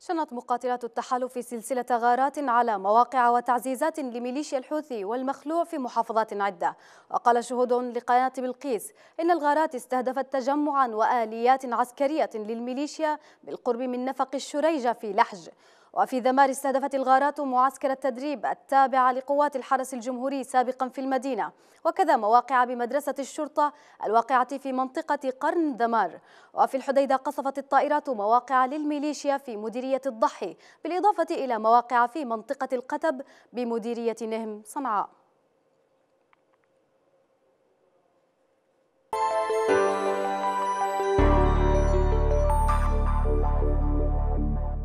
شنت مقاتلات التحالف سلسلة غارات على مواقع وتعزيزات لميليشيا الحوثي والمخلوع في محافظات عدة وقال شهود لقناة بلقيس إن الغارات استهدفت تجمعا وآليات عسكرية للميليشيا بالقرب من نفق الشريجة في لحج وفي ذمار استهدفت الغارات معسكر التدريب التابع لقوات الحرس الجمهوري سابقا في المدينة وكذا مواقع بمدرسة الشرطة الواقعة في منطقة قرن ذمار وفي الحديدة قصفت الطائرات مواقع للميليشيا في مديرية الضحي بالإضافة إلى مواقع في منطقة القتب بمديرية نهم صنعاء